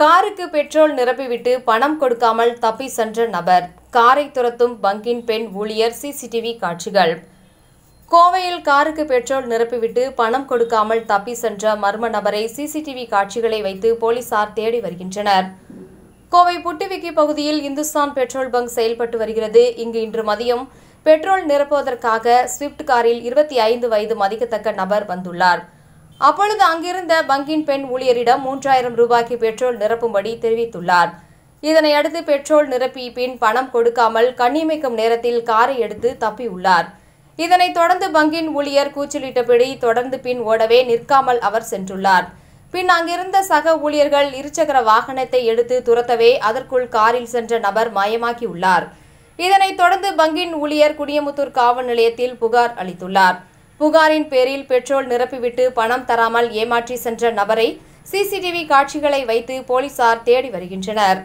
காருக்கு பெட்ரோல் நிரப்பிவிட்டு பணம் கொடுக்காமல் தப்பி சென்ற நபர் காரை துரத்தும் பங்கின் பெண் ஊழியர் சிசிடிவி காட்சிகள் கோவையில் காருக்கு பெட்ரோல் நிரப்பிவிட்டு பணம் கொடுக்காமல் தப்பி சென்ற மர்ம நபரை சிசிடிவி காட்சிகளை வைத்து போலீசார் தேடி வருகின்றனர் கோவை புட்டுவிக்கி பகுதியில் இந்துஸ்தான் பெட்ரோல் பங்க் செயல்பட்டு வருகிறது இங்கு இன்று மதியம் பெட்ரோல் நிரப்புவதற்காக ஸ்விஃப்ட் காரில் இருபத்தி ஐந்து வயது மதிக்கத்தக்க நபர் வந்துள்ளார் அப்பொழுது அங்கிருந்த பங்கின் பெண் ஊழியரிடம் மூன்றாயிரம் ரூபாய்க்கு பெட்ரோல் நிரப்பும்படி தெரிவித்துள்ளார் இதனையடுத்து பெட்ரோல் நிரப்பி பின் பணம் கொடுக்காமல் கண்ணிமைக்கும் நேரத்தில் காரை எடுத்து தப்பியுள்ளார் இதனைத் தொடர்ந்து பங்கின் ஊழியர் கூச்சலிட்டபடி தொடர்ந்து பின் ஓடவே நிற்காமல் அவர் சென்றுள்ளார் பின் அங்கிருந்த சக ஊழியர்கள் இருசக்கர வாகனத்தை எடுத்து துரத்தவே அதற்குள் காரில் சென்ற நபர் மாயமாக்கியுள்ளார் இதனைத் தொடர்ந்து பங்கின் ஊழியர் குடியமுத்தூர் காவல் நிலையத்தில் புகார் அளித்துள்ளார் புகாரின் பேரில் பெட்ரோல் நிரப்பிவிட்டு பணம் தராமல் ஏமாற்றி சென்ற நபரை சிசிடிவி காட்சிகளை வைத்து போலீசார் தேடி வருகின்றனர்